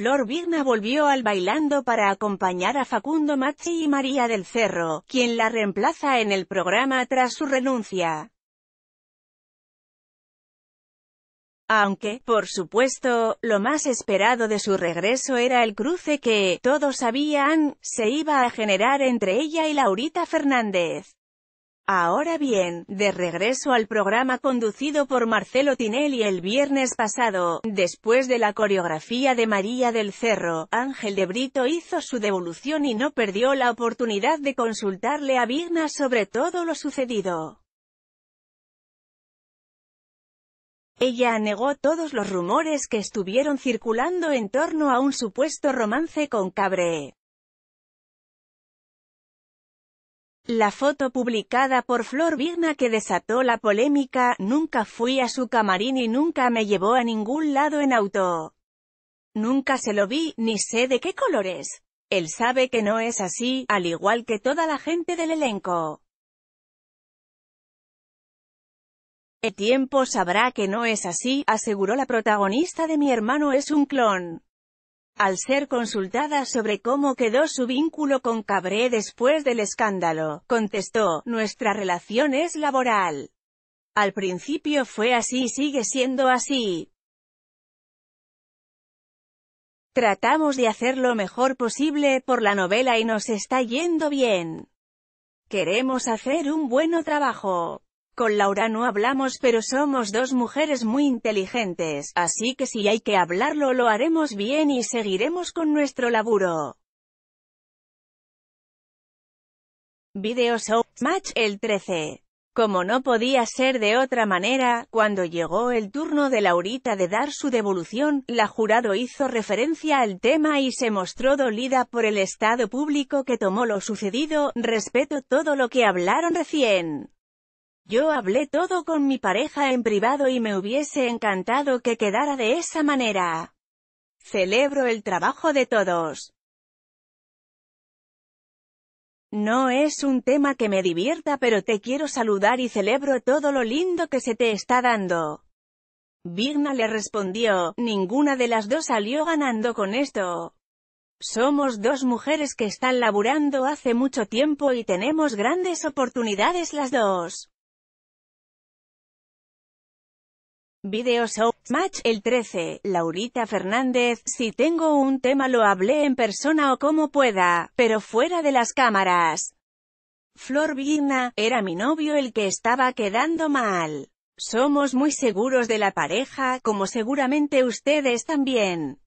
Flor Vigna volvió al Bailando para acompañar a Facundo Mazzi y María del Cerro, quien la reemplaza en el programa tras su renuncia. Aunque, por supuesto, lo más esperado de su regreso era el cruce que, todos sabían, se iba a generar entre ella y Laurita Fernández. Ahora bien, de regreso al programa conducido por Marcelo Tinelli el viernes pasado, después de la coreografía de María del Cerro, Ángel de Brito hizo su devolución y no perdió la oportunidad de consultarle a Vigna sobre todo lo sucedido. Ella negó todos los rumores que estuvieron circulando en torno a un supuesto romance con Cabré. La foto publicada por Flor Vigna que desató la polémica, nunca fui a su camarín y nunca me llevó a ningún lado en auto. Nunca se lo vi, ni sé de qué colores. Él sabe que no es así, al igual que toda la gente del elenco. El tiempo sabrá que no es así, aseguró la protagonista de Mi hermano es un clon al ser consultada sobre cómo quedó su vínculo con Cabré después del escándalo, contestó, nuestra relación es laboral. Al principio fue así y sigue siendo así. Tratamos de hacer lo mejor posible por la novela y nos está yendo bien. Queremos hacer un buen trabajo. Con Laura no hablamos pero somos dos mujeres muy inteligentes, así que si hay que hablarlo lo haremos bien y seguiremos con nuestro laburo. Video Show Match el 13. Como no podía ser de otra manera, cuando llegó el turno de Laurita de dar su devolución, la jurado hizo referencia al tema y se mostró dolida por el estado público que tomó lo sucedido, respeto todo lo que hablaron recién. Yo hablé todo con mi pareja en privado y me hubiese encantado que quedara de esa manera. Celebro el trabajo de todos. No es un tema que me divierta pero te quiero saludar y celebro todo lo lindo que se te está dando. Vigna le respondió, ninguna de las dos salió ganando con esto. Somos dos mujeres que están laburando hace mucho tiempo y tenemos grandes oportunidades las dos. Video Show Match el 13, Laurita Fernández, si tengo un tema lo hablé en persona o como pueda, pero fuera de las cámaras. Flor Vigna, era mi novio el que estaba quedando mal. Somos muy seguros de la pareja, como seguramente ustedes también.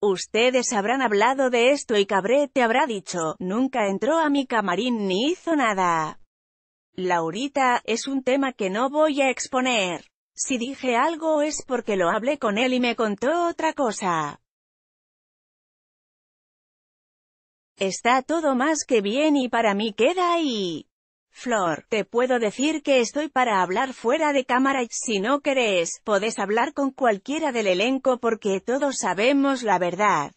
Ustedes habrán hablado de esto y Cabré te habrá dicho, nunca entró a mi camarín ni hizo nada. Laurita, es un tema que no voy a exponer. Si dije algo es porque lo hablé con él y me contó otra cosa. Está todo más que bien y para mí queda ahí. Flor, te puedo decir que estoy para hablar fuera de cámara y si no querés, podés hablar con cualquiera del elenco porque todos sabemos la verdad.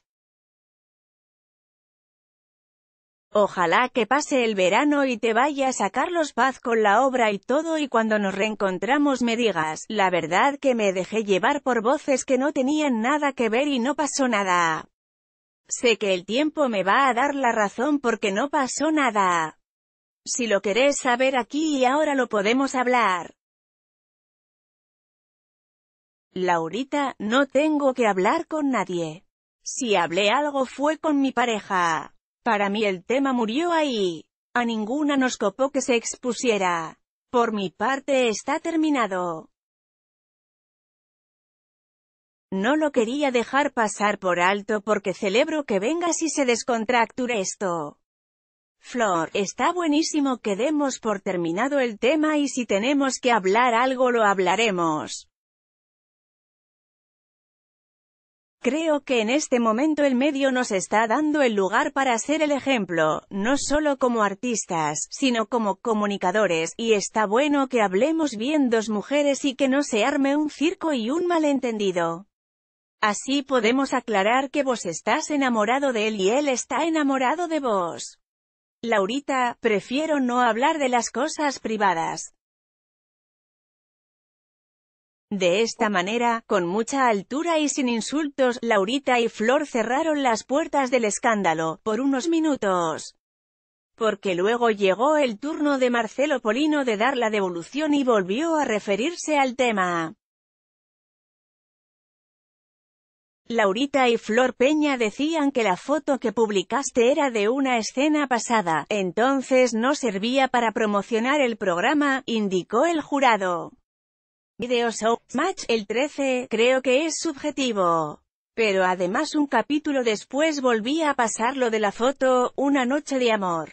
Ojalá que pase el verano y te vayas a Carlos Paz con la obra y todo y cuando nos reencontramos me digas, la verdad que me dejé llevar por voces que no tenían nada que ver y no pasó nada. Sé que el tiempo me va a dar la razón porque no pasó nada. Si lo querés saber aquí y ahora lo podemos hablar. Laurita, no tengo que hablar con nadie. Si hablé algo fue con mi pareja. Para mí el tema murió ahí. A ninguna nos copó que se expusiera. Por mi parte está terminado. No lo quería dejar pasar por alto porque celebro que venga y se descontracture esto. Flor, está buenísimo que demos por terminado el tema y si tenemos que hablar algo lo hablaremos. Creo que en este momento el medio nos está dando el lugar para ser el ejemplo, no solo como artistas, sino como comunicadores, y está bueno que hablemos bien dos mujeres y que no se arme un circo y un malentendido. Así podemos aclarar que vos estás enamorado de él y él está enamorado de vos. Laurita, prefiero no hablar de las cosas privadas. De esta manera, con mucha altura y sin insultos, Laurita y Flor cerraron las puertas del escándalo, por unos minutos. Porque luego llegó el turno de Marcelo Polino de dar la devolución y volvió a referirse al tema. Laurita y Flor Peña decían que la foto que publicaste era de una escena pasada, entonces no servía para promocionar el programa, indicó el jurado. Video Show Match el 13, creo que es subjetivo. Pero además un capítulo después volví a pasar lo de la foto, una noche de amor.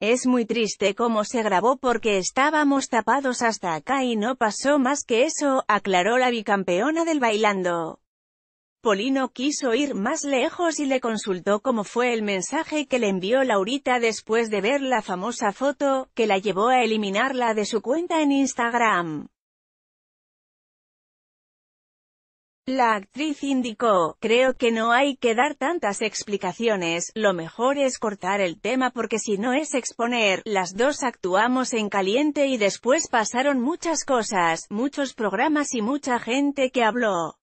Es muy triste cómo se grabó porque estábamos tapados hasta acá y no pasó más que eso, aclaró la bicampeona del bailando. Polino quiso ir más lejos y le consultó cómo fue el mensaje que le envió Laurita después de ver la famosa foto, que la llevó a eliminarla de su cuenta en Instagram. La actriz indicó, creo que no hay que dar tantas explicaciones, lo mejor es cortar el tema porque si no es exponer, las dos actuamos en caliente y después pasaron muchas cosas, muchos programas y mucha gente que habló.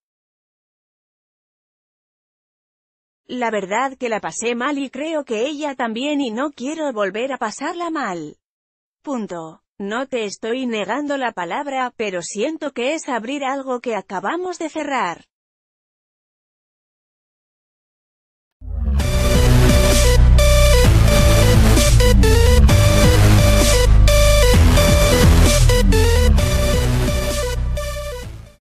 La verdad que la pasé mal y creo que ella también y no quiero volver a pasarla mal. Punto. No te estoy negando la palabra, pero siento que es abrir algo que acabamos de cerrar.